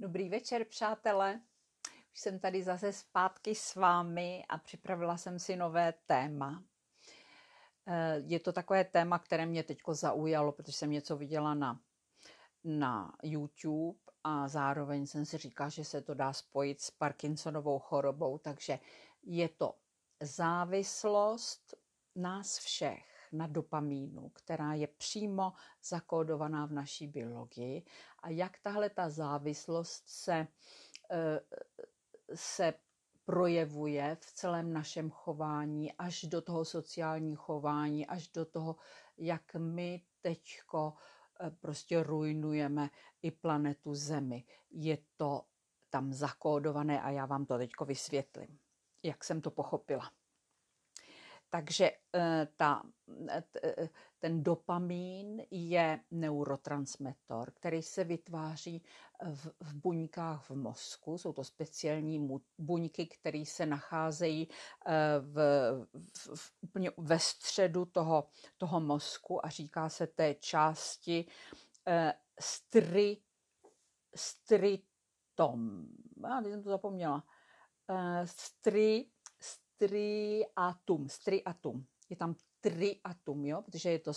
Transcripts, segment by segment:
Dobrý večer, přátelé. Už jsem tady zase zpátky s vámi a připravila jsem si nové téma. Eh, je to takové téma, které mě teď zaujalo, protože jsem něco viděla na, na YouTube a zároveň jsem si říkala, že se to dá spojit s Parkinsonovou chorobou, takže je to závislost nás všech na dopamínu, která je přímo zakódovaná v naší biologii a jak tahle ta závislost se, eh, se projevuje v celém našem chování, až do toho sociální chování, až do toho, jak my teďko eh, prostě ruinujeme i planetu Zemi. Je to tam zakódované a já vám to teďko vysvětlím, jak jsem to pochopila. Takže eh, ta, ten dopamín je neurotransmetor, který se vytváří v, v buňkách v mozku. Jsou to speciální buňky, které se nacházejí eh, v, v, v, úplně ve středu toho, toho mozku a říká se té části eh, stry, stritom. Já jsem to zapomněla. Eh, stry, striatum, striatum. Je tam triatum, jo? protože je to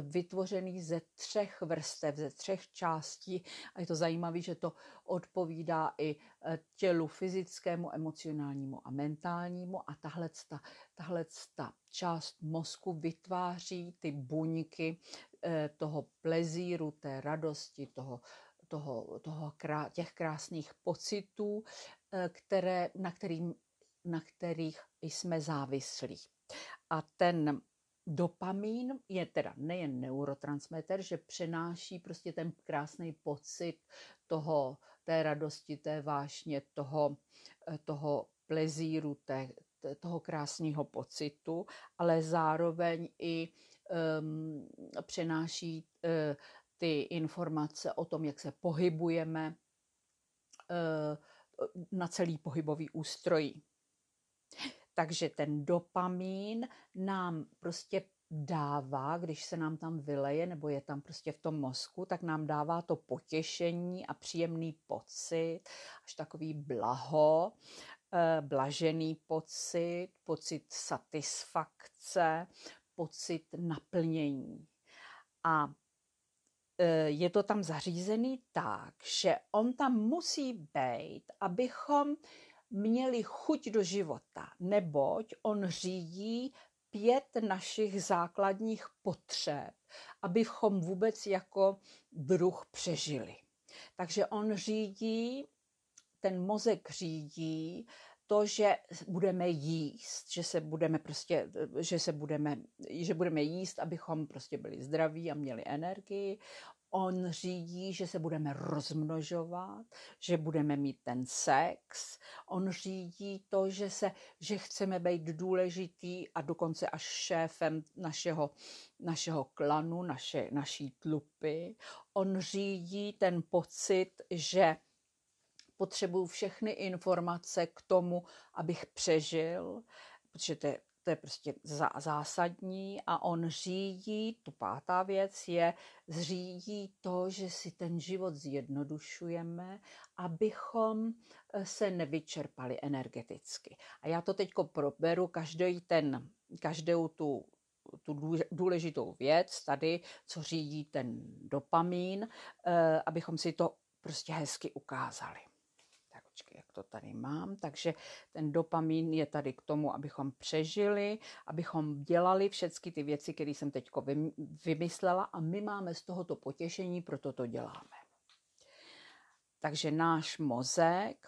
vytvořený ze třech vrstev, ze třech částí a je to zajímavé, že to odpovídá i e, tělu fyzickému, emocionálnímu a mentálnímu a tahle, ta, tahle ta část mozku vytváří ty buňky e, toho plezíru, té radosti, toho, toho, toho krá, těch krásných pocitů, e, které, na, kterým, na kterých jsme závislí. A ten dopamin je teda nejen neurotransmeter, že přenáší prostě ten krásný pocit toho, té radosti, té vášně, toho, eh, toho plezíru, té, toho krásného pocitu, ale zároveň i um, přenáší uh, ty informace o tom, jak se pohybujeme uh, na celý pohybový ústrojí. Takže ten dopamín nám prostě dává, když se nám tam vyleje nebo je tam prostě v tom mozku, tak nám dává to potěšení a příjemný pocit, až takový blaho, eh, blažený pocit, pocit satisfakce, pocit naplnění. A eh, je to tam zařízený tak, že on tam musí být, abychom měli chuť do života, neboť on řídí pět našich základních potřeb, abychom vůbec jako druh přežili. Takže on řídí, ten mozek řídí to, že budeme jíst, že se budeme prostě, že se budeme, že budeme jíst, abychom prostě byli zdraví a měli energii on řídí, že se budeme rozmnožovat, že budeme mít ten sex, on řídí to, že, se, že chceme být důležitý a dokonce až šéfem našeho, našeho klanu, naše, naší tlupy. On řídí ten pocit, že potřebuju všechny informace k tomu, abych přežil, protože to je to je prostě zásadní a on řídí, tu pátá věc je, zřídí to, že si ten život zjednodušujeme, abychom eh, se nevyčerpali energeticky. A já to teď proberu každý ten, každou tu tu důležitou věc tady, co řídí ten dopamin, eh, abychom si to prostě hezky ukázali počkej, jak to tady mám. Takže ten dopamin je tady k tomu, abychom přežili, abychom dělali všechny ty věci, které jsem teď vymyslela a my máme z tohoto potěšení, proto to děláme. Takže náš mozek,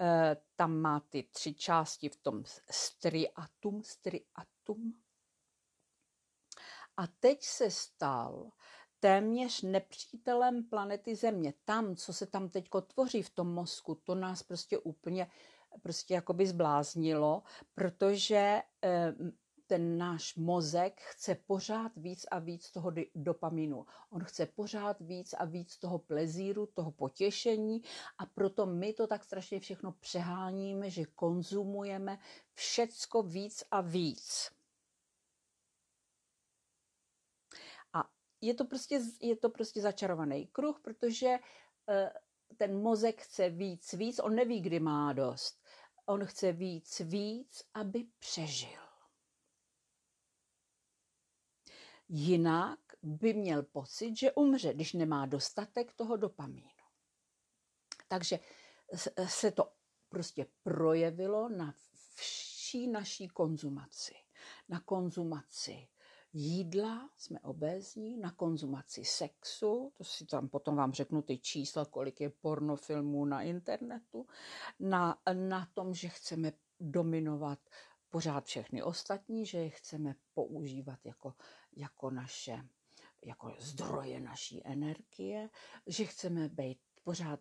eh, tam má ty tři části v tom striatum, striatum. A teď se stal téměř nepřítelem planety Země. Tam, co se tam teď tvoří v tom mozku, to nás prostě úplně prostě jakoby zbláznilo, protože eh, ten náš mozek chce pořád víc a víc toho dopaminu. On chce pořád víc a víc toho plezíru, toho potěšení a proto my to tak strašně všechno přeháníme, že konzumujeme všecko víc a víc. je to prostě, je to prostě začarovaný kruh, protože eh, ten mozek chce víc, víc, on neví, kdy má dost. On chce víc, víc, aby přežil. Jinak by měl pocit, že umře, když nemá dostatek toho dopamínu. Takže se to prostě projevilo na vší naší konzumaci. Na konzumaci jídla, jsme obézní, na konzumaci sexu, to si tam potom vám řeknu ty čísla, kolik je pornofilmů na internetu, na, na tom, že chceme dominovat pořád všechny ostatní, že je chceme používat jako, jako naše jako zdroje naší energie, že chceme být pořád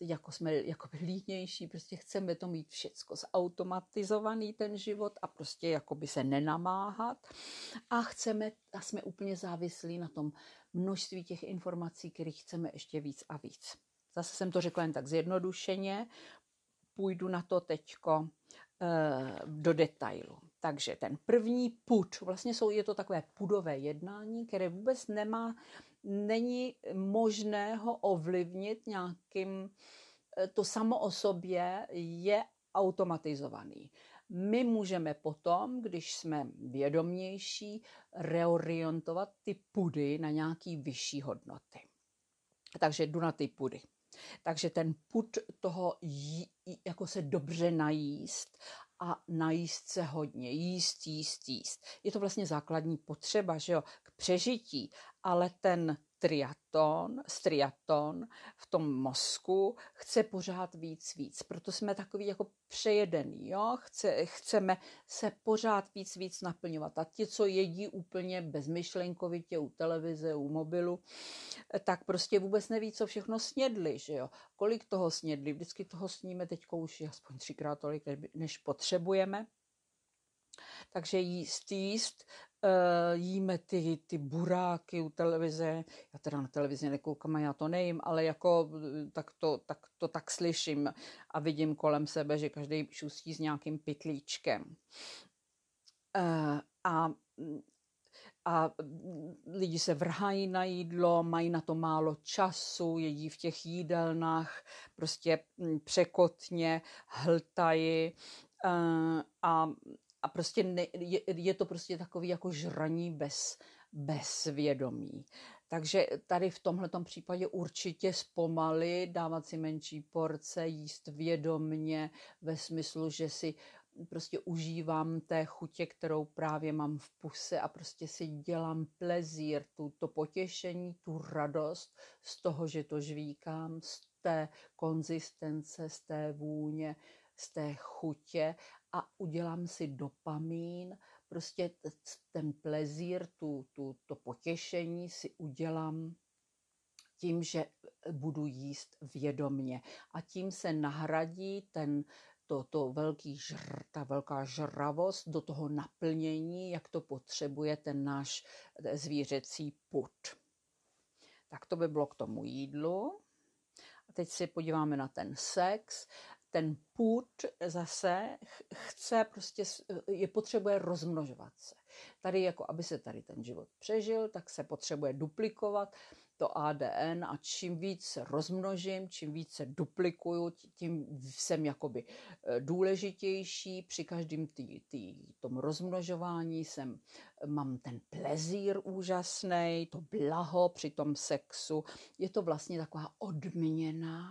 jako jsme jako línější, prostě chceme to mít všecko zautomatizovaný ten život a prostě jakoby se nenamáhat a chceme a jsme úplně závislí na tom množství těch informací, kterých chceme ještě víc a víc. Zase jsem to řekla jen tak zjednodušeně, půjdu na to teďko e, do detailu. Takže ten první put, vlastně jsou, je to takové pudové jednání, které vůbec nemá, není možné ho ovlivnit nějakým, eh, to samo o sobě je automatizovaný. My můžeme potom, když jsme vědomější, reorientovat ty pudy na nějaký vyšší hodnoty. Takže jdu na ty pudy. Takže ten put toho jí, jako se dobře najíst a najíst se hodně, jíst, jíst, jíst. Je to vlastně základní potřeba, že jo, k přežití, ale ten triaton, striaton v tom mozku chce pořád víc, víc. Proto jsme takový jako přejedený, jo? Chce, chceme se pořád víc, víc naplňovat. A ti, co jedí úplně bezmyšlenkovitě u televize, u mobilu, tak prostě vůbec neví, co všechno snědli, že jo? Kolik toho snědli, vždycky toho sníme teď už aspoň třikrát tolik, než potřebujeme. Takže jíst, jíst Eh, jíme ty, ty buráky u televize, já teda na televizi nekoukám a já to nejím, ale jako eh, tak to, tak to tak slyším a vidím kolem sebe, že každý šustí s nějakým pytlíčkem. Eh, a a lidi se vrhají na jídlo, mají na to málo času, jedí v těch jídelnách, prostě hm, překotně, hltají a, a prostě ne, je, je to prostě takový jako žraní bez, bez vědomí. Takže tady v tomhle případě určitě zpomalit, dávat si menší porce, jíst vědomně ve smyslu, že si prostě užívám té chutě, kterou právě mám v puse a prostě si dělám plezír, tu, to potěšení, tu radost z toho, že to žvíkám, z té konzistence, z té vůně, z té chutě a udělám si dopamin, prostě ten plezír, tu, tu, to potěšení si udělám tím, že e, budu jíst vědomně. A tím se nahradí ten, to, to velký žr, ta velká žravost do toho naplnění, jak to potřebuje ten náš e, zvířecí put. Tak to by bylo k tomu jídlu. A teď si podíváme na ten sex ten půd zase chce prostě, je potřebuje rozmnožovat se. Tady jako, aby se tady ten život přežil, tak se potřebuje duplikovat to ADN a čím víc se rozmnožím, čím víc se duplikuju, tím jsem jakoby e, důležitější. Při každém tý, tý, tom rozmnožování jsem, e, mám ten plezír úžasný, to blaho při tom sexu. Je to vlastně taková odměna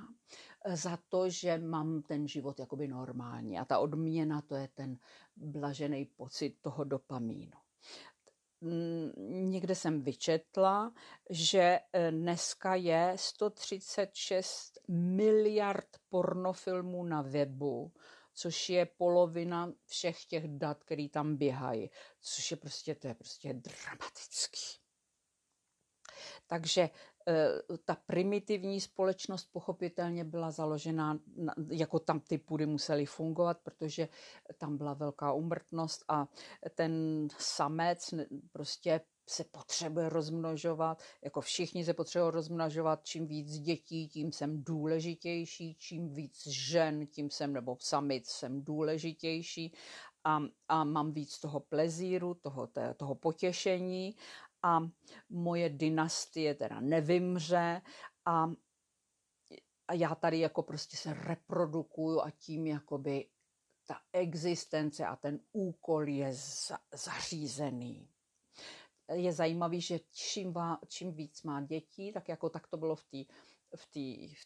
za to, že mám ten život jakoby normální. A ta odměna to je ten blažený pocit toho dopamínu. Mm, někde jsem vyčetla, že eh, dneska je 136 miliard pornofilmů na webu, což je polovina všech těch dat, které tam běhají, což je prostě, to je prostě dramatický. Takže Eh, ta primitivní společnost pochopitelně byla založena, jako tam ty půdy musely fungovat, protože tam byla velká umrtnost a ten samec prostě se potřebuje rozmnožovat, jako všichni se potřebují rozmnožovat, čím víc dětí, tím jsem důležitější, čím víc žen, tím jsem, nebo samic jsem důležitější a, a mám víc toho plezíru, toho, toho potěšení a moje dynastie teda nevymře a, a já tady jako prostě se reprodukuju a tím jakoby ta existence a ten úkol je za, zařízený. Je zajímavý, že čím, má, čím víc má dětí, tak jako tak to bylo v té v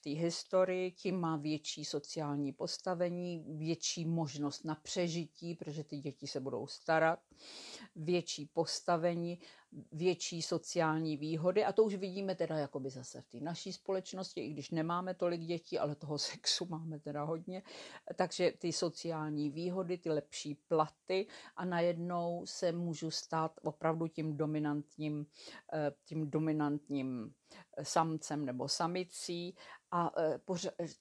té v historii, tím má větší sociální postavení, větší možnost na přežití, protože ty děti se budou starat větší postavení, větší sociální výhody a to už vidíme teda jakoby zase v té naší společnosti, i když nemáme tolik dětí, ale toho sexu máme teda hodně, takže ty sociální výhody, ty lepší platy a najednou se můžu stát opravdu tím dominantním, eh, tím dominantním eh, samcem nebo samicí a, e,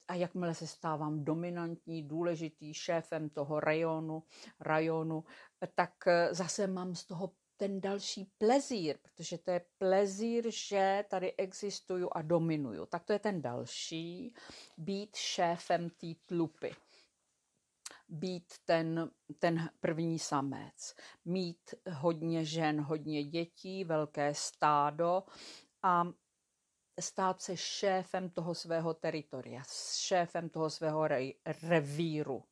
a jakmile se stávám dominantní, důležitý šéfem toho rajonu, rajonu, tak e, zase mám z toho ten další plezír, protože to je plezír, že tady existuju a dominuju. Tak to je ten další, být šéfem té tlupy být ten, ten první samec, mít hodně žen, hodně dětí, velké stádo a stát se šéfem toho svého teritoria, šéfem toho svého re, revíru.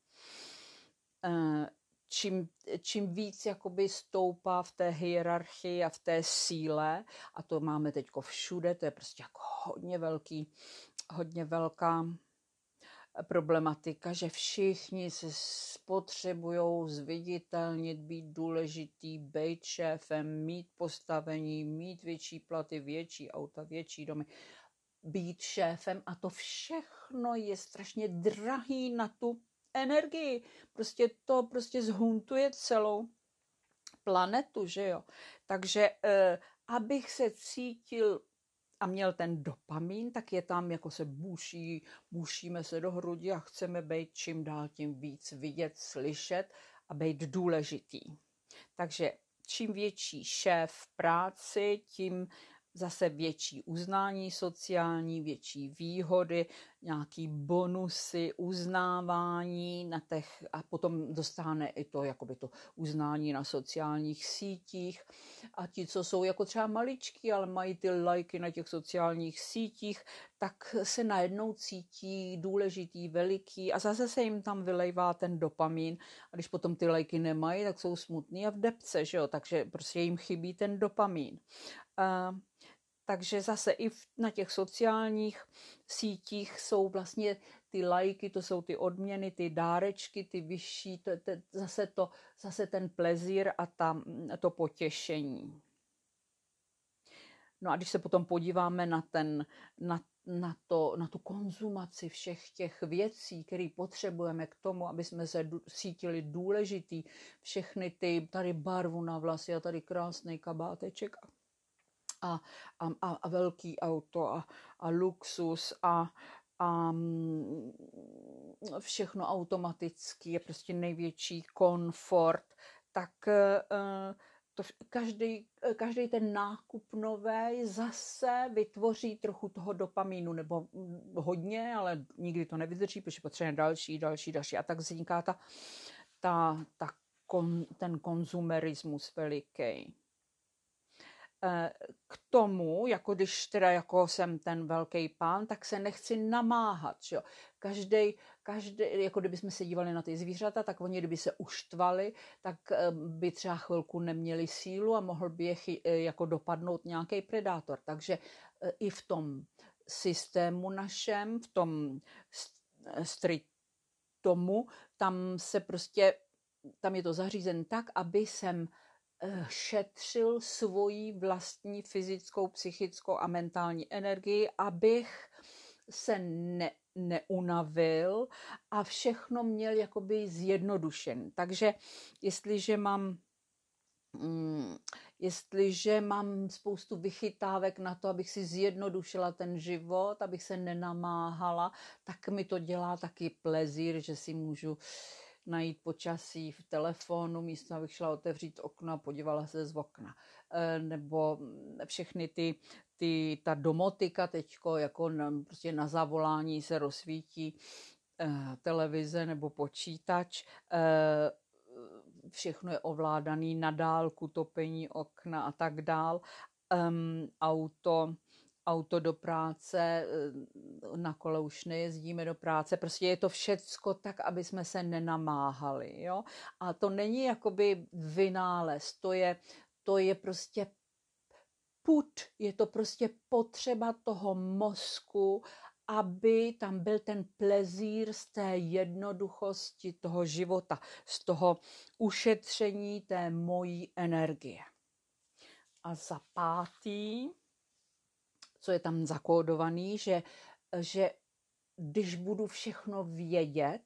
Eh, čím, čím víc jakoby stoupá v té hierarchii a v té síle, a to máme teď všude, to je prostě jako hodně velký, hodně velká problematika, že všichni se spotřebují zviditelnit, být důležitý, být šéfem, mít postavení, mít větší platy, větší auta, větší domy, být šéfem a to všechno je strašně drahý na tu energii. Prostě to prostě zhuntuje celou planetu, že jo. Takže eh, abych se cítil a měl ten dopamin, tak je tam, jako se buší, bušíme se do hrudi a chceme být čím dál tím víc vidět, slyšet a být důležitý. Takže čím větší šéf v práci, tím zase větší uznání sociální, větší výhody, nějaký bonusy, uznávání na těch, a potom dostane i to, jakoby to uznání na sociálních sítích. A ti, co jsou jako třeba maličky ale mají ty lajky na těch sociálních sítích, tak se najednou cítí důležitý, veliký a zase se jim tam vylejvá ten dopamin a když potom ty lajky nemají, tak jsou smutný a v depce, že jo? takže prostě jim chybí ten dopamin. Uh, takže zase i na těch sociálních sítích jsou vlastně ty lajky, to jsou ty odměny, ty dárečky, ty vyšší, to, to, zase, to, zase ten plezír a ta, to potěšení. No a když se potom podíváme na, ten, na, na, to, na tu konzumaci všech těch věcí, které potřebujeme k tomu, aby jsme se cítili důležitý, všechny ty, tady barvu na vlasy a tady krásný kabáteček a, a, a, a velký auto a, a luxus a, a mm, všechno automaticky je prostě největší komfort, tak eh, to každý, každý eh, ten nákup nový zase vytvoří trochu toho dopamínu, nebo mm, hodně, ale nikdy to nevydrží, protože potřebuje další, další, další. A tak vzniká ta, ta, ta kon, ten konzumerismus veliký. Eh, k tomu, jako když teda jako jsem ten velký pán, tak se nechci namáhat. Jo. Každý, každý, jako kdyby jsme se dívali na ty zvířata, tak oni kdyby se uštvali, tak eh, by třeba chvilku neměli sílu a mohl by je chy, eh, jako dopadnout nějaký predátor. Takže i v tom systému našem, v tom street tomu, tam se prostě, tam je to zařízen tak, aby jsem šetřil svoji vlastní fyzickou, psychickou a mentální energii, abych se ne, neunavil a všechno měl jakoby zjednodušen. Takže jestliže mám Mm, jestliže mám spoustu vychytávek na to, abych si zjednodušila ten život, abych se nenamáhala, tak mi to dělá taky plezír, že si můžu najít počasí v telefonu, místo abych šla otevřít okno a podívala se z okna. Eh, nebo mm, všechny ty, ty ta domotika teď jako na, prostě na zavolání se rozsvítí eh, televize nebo počítač eh, všechno je ovládané na dálku, topení okna a tak dál. Um, auto auto do práce, eh, na kole už nejezdíme do práce, prostě je to všecko tak, aby jsme se nenamáhali, jo. A to není jakoby vynález, to je, to je prostě put, je to prostě potřeba toho mozku, aby tam byl ten plezír z té jednoduchosti toho života, z toho ušetření té mojí energie. A za pátý, co je tam zakódovaný, že, že když budu všechno vědět,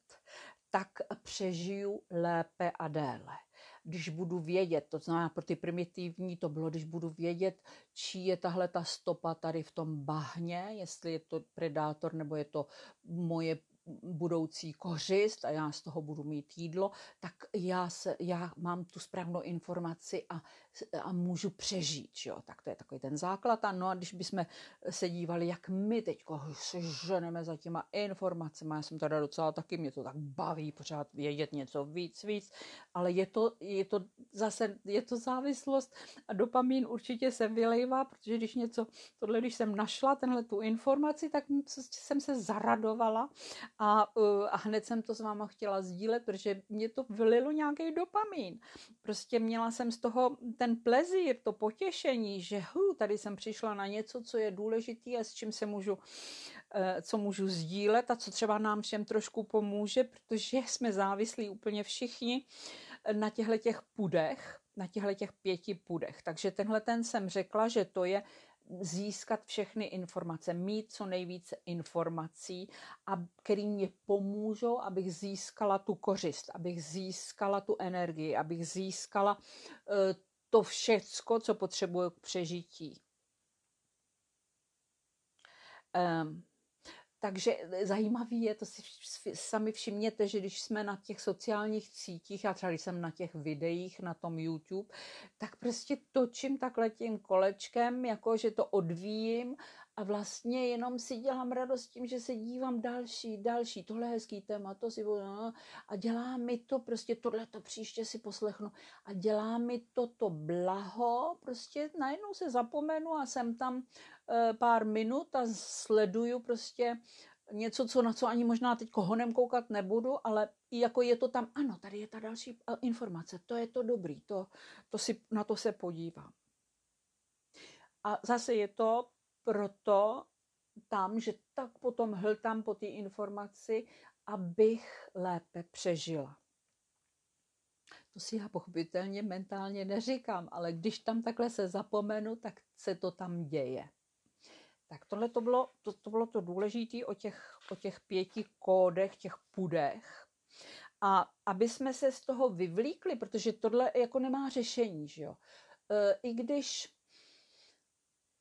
tak přežiju lépe a déle. Když budu vědět, to znamená pro ty primitivní to bylo, když budu vědět, čí je tahle ta stopa tady v tom bahně, jestli je to predátor nebo je to moje budoucí kořist a já z toho budu mít jídlo, tak já, se, já mám tu správnou informaci a a můžu přežít. Jo? Tak to je takový ten základ. A no a když bychom se dívali, jak my teď se ženeme za těma informacemi, já jsem teda docela taky, mě to tak baví pořád vědět něco víc, víc, ale je to, je to zase, je to závislost a dopamin určitě se vylejvá, protože když něco, tohle, když jsem našla tenhle tu informaci, tak jsem se zaradovala a, e, a hned jsem to s váma chtěla sdílet, protože mě to vylilo nějaký dopamin. Prostě měla jsem z toho ten ten plezír, to potěšení, že hu, tady jsem přišla na něco, co je důležité a s čím se můžu, eh, co můžu sdílet a co třeba nám všem trošku pomůže, protože jsme závislí úplně všichni eh, na těchto těch pudech, na těchto těch pěti pudech. Takže tenhle ten jsem řekla, že to je získat všechny informace, mít co nejvíce informací, a který mě pomůžou, abych získala tu kořist, abych získala tu energii, abych získala uh, to všecko, co potřebuje k přežití. Um, takže e, zajímavý je, to si sami všimněte, že když jsme na těch sociálních sítích, a třeba když jsem na těch videích na tom YouTube, tak prostě točím takhle tím kolečkem, jako že to odvíjím a vlastně jenom si dělám radost tím, že se dívám další, další, tohle je hezký téma, to si no, no, a dělá mi to prostě tohle to příště si poslechnu a dělá mi toto blaho, prostě najednou se zapomenu a jsem tam e, pár minut a sleduju prostě něco, co, na co ani možná teď honem koukat nebudu, ale jako je to tam, ano, tady je ta další eh, informace, to je to dobrý, to, to si, na to se podívám. A zase je to proto tam, že tak potom hltám po té informaci, abych lépe přežila. To si já pochopitelně mentálně neříkám, ale když tam takhle se zapomenu, tak se to tam děje. Tak tohle to bylo to, to, bylo to důležité o těch, o těch pěti kódech, těch pudech. A aby jsme se z toho vyvlíkli, protože tohle jako nemá řešení, že jo. E, I když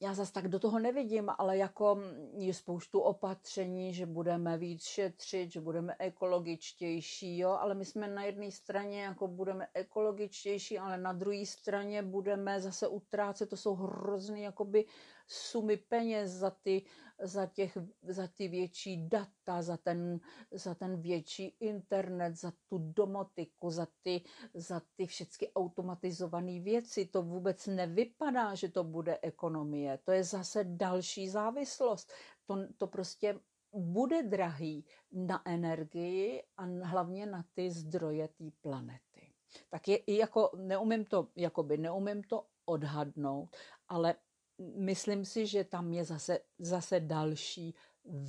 já zase tak do toho nevidím, ale jako je spoustu opatření, že budeme víc šetřit, že budeme ekologičtější, jo, ale my jsme na jedné straně jako budeme ekologičtější, ale na druhé straně budeme zase utrácet, to jsou hrozný jakoby sumy peněz za ty uh, za, těch, za ty větší data, za ten, za ten větší internet, za tu domotiku, za ty, za ty všechny automatizované věci. To vůbec nevypadá, že to bude ekonomie. To je zase další závislost. To, to prostě bude drahý na energii a hlavně na ty zdroje té planety. Tak je i jako, neumím to, jakoby neumím to odhadnout, ale myslím si, že tam je zase, zase další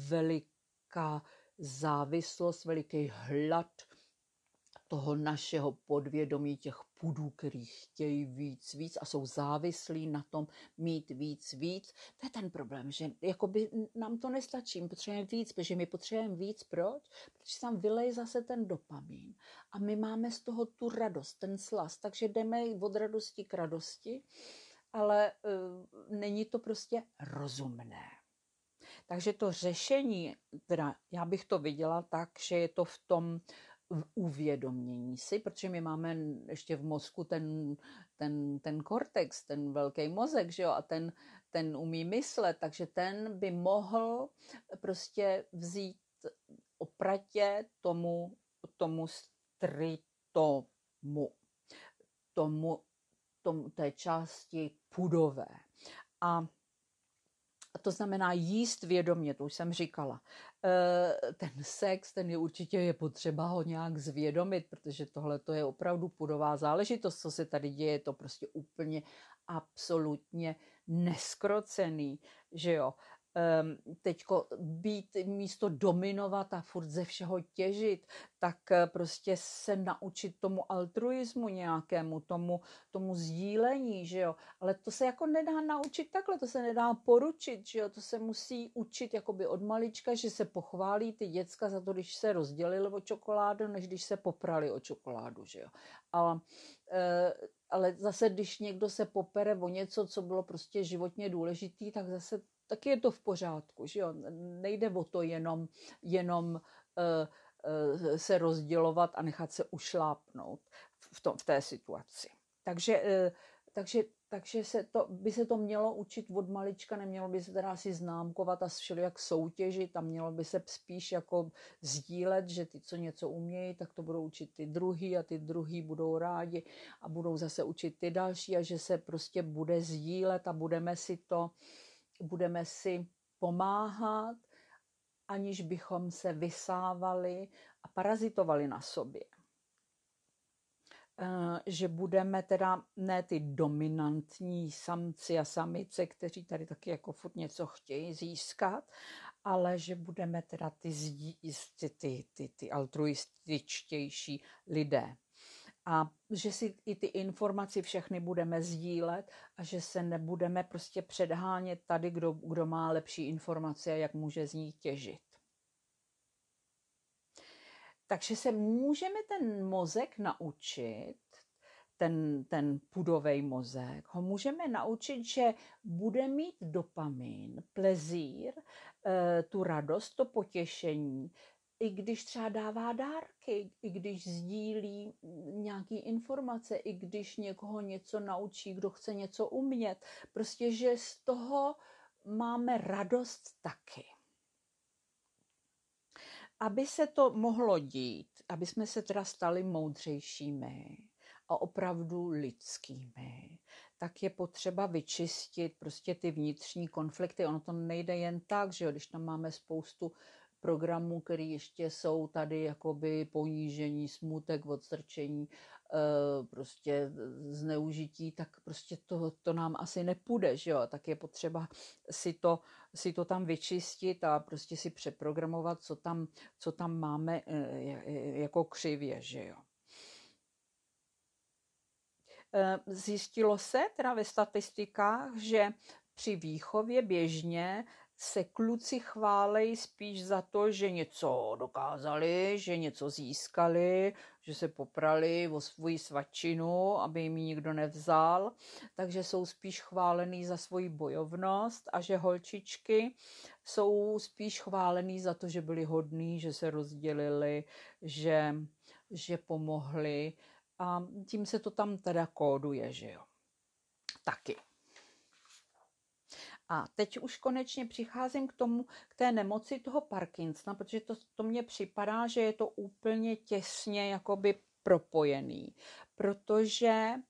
veliká závislost, veliký hlad toho našeho podvědomí, těch pudů, který chtějí víc, víc a jsou závislí na tom mít víc, víc. To je ten problém, že jakoby nám to nestačí, my potřebujeme víc, protože my potřebujeme víc, proč? Protože tam vylej zase ten dopamin a my máme z toho tu radost, ten slas, takže jdeme od radosti k radosti. Uh, ale e, není to prostě rozumné. Takže to řešení, teda já bych to viděla tak, že je to v tom v uvědomění si, protože my máme ještě v mozku ten, ten, ten kortex, ten velký mozek, že jo, a ten, ten umí myslet, takže ten by mohl prostě vzít opratě tomu, tomu stritomu, tomu tom, té části pudové. A to znamená jíst vědomě, to už jsem říkala. E, ten sex, ten je určitě je potřeba ho nějak zvědomit, protože tohle to je opravdu pudová záležitost, co se tady děje, je to prostě úplně absolutně neskrocený, že jo. Ehm, teďko být místo dominovat a furt ze všeho těžit, tak eh, prostě se naučit tomu altruismu nějakému, tomu, tomu sdílení, že jo. Ale to se jako nedá naučit takhle, to se nedá poručit, že jo, to se musí učit jakoby od malička, že se pochválí ty děcka za to, když se rozdělili o čokoládu, než když se poprali o čokoládu, že jo. Ale eh, ale zase, když někdo se popere o něco, co bylo prostě životně důležitý, tak zase tak je to v pořádku. Že jo? Nejde o to jenom, jenom uh, uh, se rozdělovat a nechat se ušlápnout v, tom, v té situaci. Takže, uh, takže takže se to, by se to mělo učit od malička, nemělo by se teda asi známkovat a jak soutěžit a mělo by se spíš jako sdílet, že ty, co něco umějí, tak to budou učit ty druhý a ty druhý budou rádi a budou zase učit ty další a že se prostě bude sdílet a budeme si to uh, budeme si pomáhat, aniž bychom se vysávali a parazitovali na sobě. Eh, že budeme teda ne ty dominantní samci a samice, kteří tady taky jako furt něco chtějí získat, ale že budeme teda ty, ty, ty, ty, ty altruističtější lidé a že si i ty informaci všechny budeme sdílet a že se nebudeme prostě předhánět tady, kdo, kdo má lepší informace a jak může z ní těžit. Takže se můžeme ten mozek naučit, ten, ten pudový mozek, ho můžeme naučit, že bude mít dopamin, plezír, eh, tu radost, to potěšení i když třeba dává dárky, i když sdílí nějaké informace, i když někoho něco naučí, kdo chce něco umět. Prostě, že z toho máme radost taky. Aby se to mohlo dít, aby jsme se teda stali moudřejšími a opravdu lidskými, tak je potřeba vyčistit prostě ty vnitřní konflikty. Ono to nejde jen tak, že jo, když tam máme spoustu programů, které ještě jsou tady, jakoby ponížení, smutek, odstrčení, eh, prostě zneužití, tak prostě to, to nám asi nepůjde, že jo? Tak je potřeba si to, si to tam vyčistit a prostě si přeprogramovat, co tam, co tam máme eh, jako křivě, že jo? Eh, zjistilo se teda ve statistikách, že při výchově běžně se kluci chválejí spíš za to, že něco dokázali, že něco získali, že se poprali o svoji svačinu, aby jim ji nikdo nevzal, takže jsou spíš chválený za svoji bojovnost a že holčičky jsou spíš chválený za to, že byli hodní, že se rozdělili, že, že pomohli a tím se to tam teda kóduje, že jo. Taky. A teď už konečně přicházím k tomu, k té nemoci toho Parkinsona, protože to, to mně připadá, že je to úplně těsně jakoby propojený, protože e,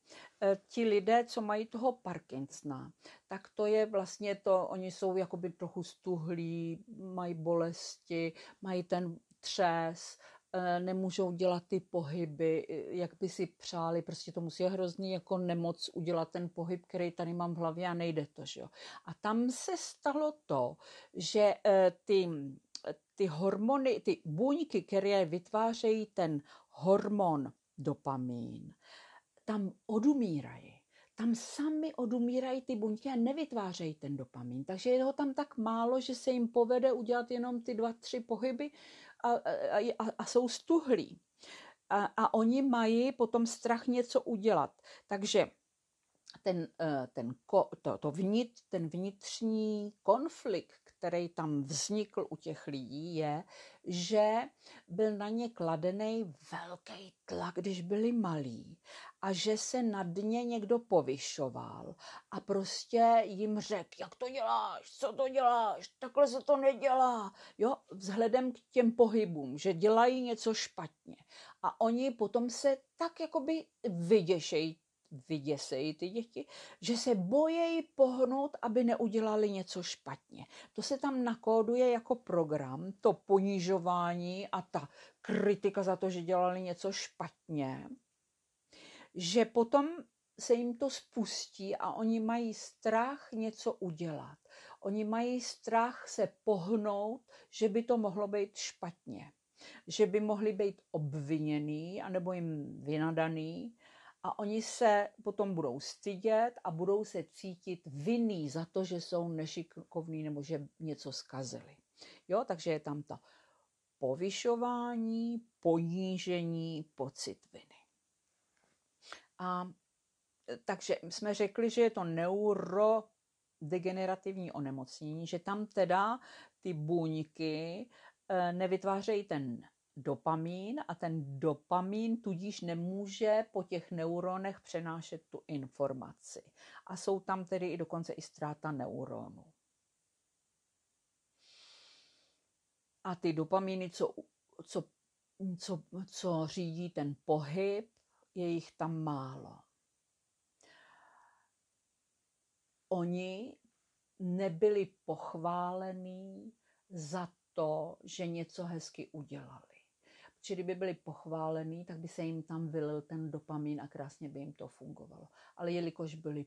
ti lidé, co mají toho Parkinsona, tak to je vlastně to, oni jsou jakoby trochu stuhlí, mají bolesti, mají ten třes, Eh, nemůžou dělat ty pohyby, eh, jak by si přáli, prostě to musí hrozný jako nemoc udělat ten pohyb, který tady mám v hlavě a nejde to, že jo. A tam se stalo to, že eh, ty, ty hormony, ty buňky, které vytvářejí ten hormon dopamín, tam odumírají tam sami odumírají ty buňky a nevytvářejí ten dopamin. Takže je ho tam tak málo, že se jim povede udělat jenom ty dva, tři pohyby a, a, a jsou stuhlí. A, a oni mají potom strach něco udělat. Takže ten, eh, ten, to, to vnit, ten vnitřní konflikt, který tam vznikl u těch lidí, je, že byl na ně kladený velký tlak, když byli malí a že se na dně někdo povyšoval a prostě jim řekl, jak to děláš, co to děláš, takhle se to nedělá, jo, vzhledem k těm pohybům, že dělají něco špatně. A oni potom se tak jakoby vyděšejí vyděsejí ty děti, že se bojejí pohnout, aby neudělali něco špatně. To se tam nakóduje jako program, to ponižování a ta kritika za to, že dělali něco špatně, že potom se jim to spustí a oni mají strach něco udělat. Oni mají strach se pohnout, že by to mohlo být špatně. Že by mohli být obviněný anebo jim vynadaný a oni se potom budou stydět a budou se cítit vinný za to, že jsou nešikovní nebo že něco zkazili. Jo, takže je tam to povyšování, ponížení, pocit viny. A e, takže jsme řekli, že je to neuro degenerativní onemocnění, že tam teda ty buňky e, nevytvářejí ten dopamin a ten dopamin tudíž nemůže po těch neuronech přenášet tu informaci. A jsou tam tedy i dokonce i ztráta neuronů. A ty dopamíny, co, co, co, co řídí ten pohyb, je jich tam málo. Oni nebyli pochválení za to, že něco hezky udělali či kdyby byli pochválený, tak by se jim tam vylil ten dopamin a krásně by jim to fungovalo. Ale jelikož byli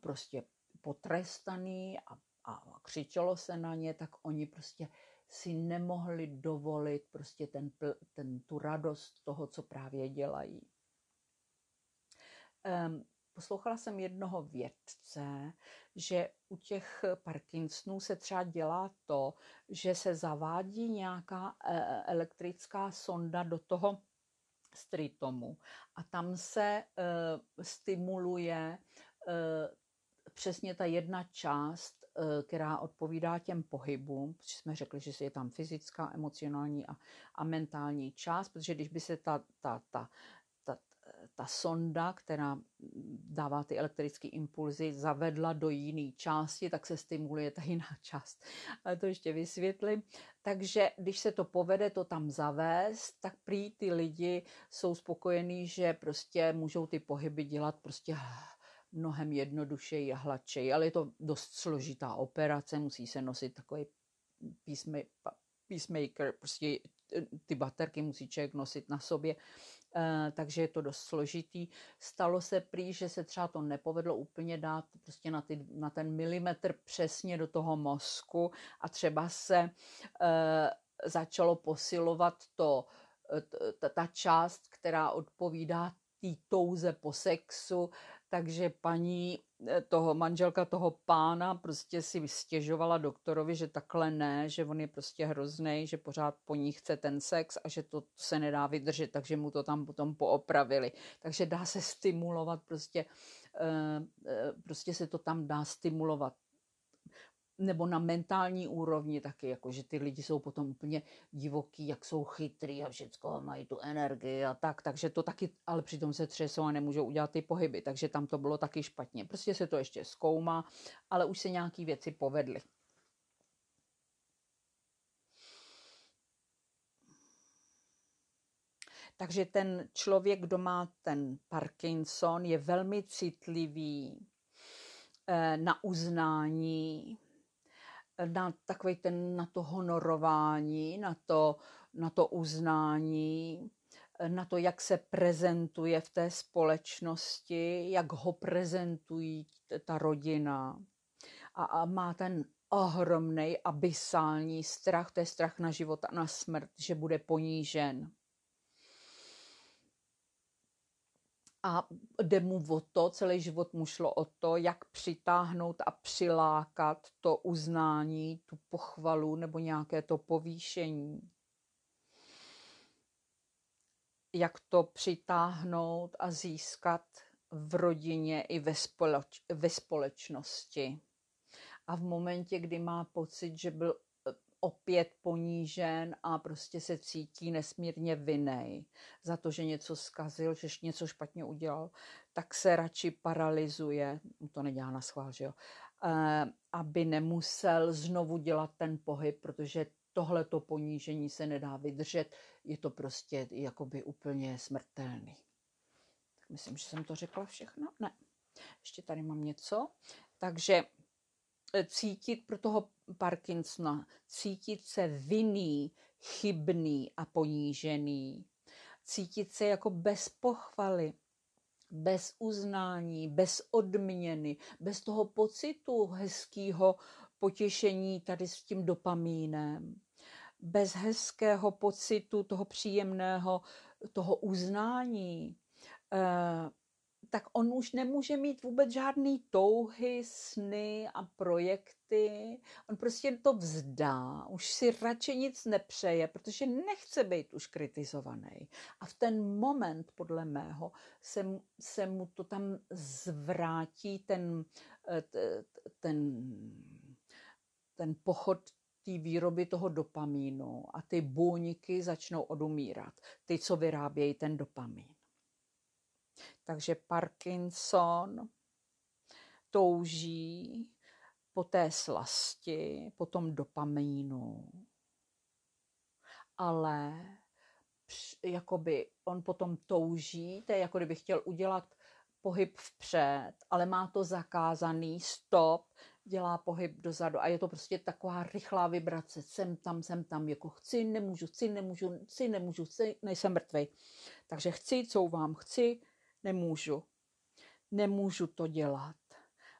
prostě potrestaný a, a křičelo se na ně, tak oni prostě si nemohli dovolit prostě ten, ten, tu radost toho, co právě dělají. Um, poslouchala jsem jednoho vědce, že u těch Parkinsonů se třeba dělá to, že se zavádí nějaká e, elektrická sonda do toho stritomu a tam se e, stimuluje e, přesně ta jedna část, která odpovídá těm pohybům, protože jsme řekli, že je tam fyzická, emocionální a, a mentální část, protože když by se ta, ta, ta ta sonda, která dává ty elektrické impulzy, zavedla do jiné části, tak se stimuluje ta jiná část. Ale to ještě vysvětlím. Takže když se to povede to tam zavést, tak prý ty lidi jsou spokojení, že prostě můžou ty pohyby dělat prostě mnohem jednodušeji a hladčeji, ale je to dost složitá operace, musí se nosit takový písme, peacemaker, prostě eh, ty baterky musí člověk nosit na sobě. Eh, takže je to dost složitý. Stalo se prý, že se třeba to nepovedlo úplně dát prostě na, ty, na ten milimetr přesně do toho mozku a třeba se eh, začalo posilovat to, eh, ta, ta část, která odpovídá té touze po sexu, takže paní E, toho manželka toho pána prostě si vystěžovala doktorovi, že takhle ne, že on je prostě hrozný, že pořád po ní chce ten sex a že to se nedá vydržet, takže mu to tam potom poopravili. Takže dá se stimulovat prostě, e, e, prostě se to tam dá stimulovat nebo na mentální úrovni taky, jako že ty lidi jsou potom úplně divoký, jak jsou chytrý a všechno mají tu energii a tak, takže to taky, ale přitom se třesou a nemůžou udělat ty pohyby, takže tam to bylo taky špatně. Prostě se to ještě zkoumá, ale už se nějaký věci povedly. Takže ten člověk, kdo má ten Parkinson, je velmi citlivý eh, na uznání, na takový ten, na to honorování, na to, na to uznání, na to, jak se prezentuje v té společnosti, jak ho prezentují ta rodina. A, a má ten ohromný abysální strach, to je strach na život a na smrt, že bude ponížen. a jde mu o to, celý život mu šlo o to, jak přitáhnout a přilákat to uznání, tu pochvalu nebo nějaké to povýšení. Jak to přitáhnout a získat v rodině i ve, společ- ve společnosti. A v momentě, kdy má pocit, že byl opět ponížen a prostě se cítí nesmírně vinej za to, že něco zkazil, že něco špatně udělal, tak se radši paralizuje, no to nedělá na schvál, že jo, eh, aby nemusel znovu dělat ten pohyb, protože tohleto ponížení se nedá vydržet, je to prostě jakoby úplně smrtelný. myslím, že jsem to řekla všechno. Ne, ještě tady mám něco. Takže cítit pro toho Parkinsona, cítit se vinný, chybný a ponížený, cítit se jako bez pochvaly, bez uznání, bez odměny, bez toho pocitu hezkého potěšení tady s tím dopamínem, bez hezkého pocitu toho příjemného, toho uznání, eh, tak on už nemůže mít vůbec žádný touhy, sny a projekty. On prostě to vzdá, už si radši nic nepřeje, protože nechce být už kritizovaný. A v ten moment, podle mého, se, se mu to tam zvrátí ten, eh, ten, ten pochod té výroby toho dopamínu a ty buňky začnou odumírat, ty, co vyrábějí ten dopamín. Takže Parkinson touží po té slasti, po tom dopamínu. Ale jakoby on potom touží, to je jako kdyby chtěl udělat pohyb vpřed, ale má to zakázaný stop, dělá pohyb dozadu a je to prostě taková rychlá vibrace, sem tam, sem tam, jako chci, nemůžu, chci, nemůžu, chci, nemůžu, chci, nejsem mrtvej. Takže chci, couvám, chci, Nemůžu. Nemůžu to dělat.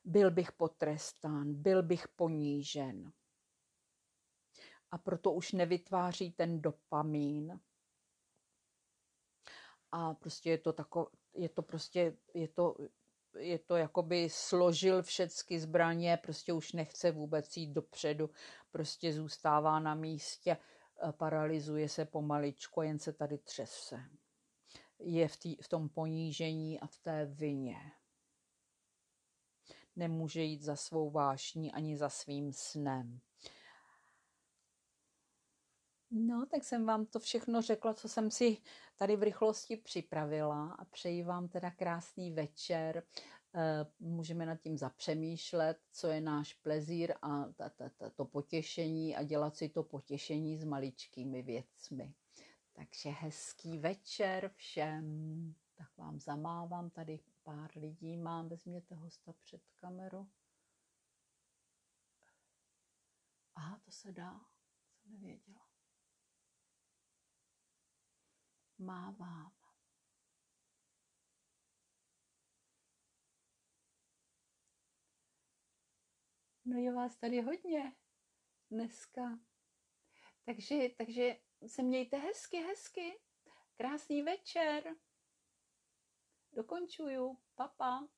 Byl bych potrestán, byl bych ponížen. A proto už nevytváří ten dopamin. A prostě je to tako, je to prostě, je to, je to jako by složil všecky zbraně, prostě už nechce vůbec jít dopředu, prostě zůstává na místě, eh, paralizuje se pomaličko, jen se tady třese je v, tý, v tom ponížení a v té vině. Nemůže jít za svou vášní ani za svým snem. No, tak jsem vám to všechno řekla, co jsem si tady v rychlosti připravila a přeji vám teda krásný večer. Eh, můžeme nad tím zapřemýšlet, co je náš plezír a to potěšení a dělat si to potěšení s maličkými věcmi. Takže hezký večer všem. Tak vám zamávám, tady pár lidí mám, vezměte hosta před kameru. Aha, to se dá, jsem nevěděla. Mávám. No je vás tady hodně dneska. Takže, takže se mějte hezky, hezky. Krásný večer. Dokončuju. Papa. Pa.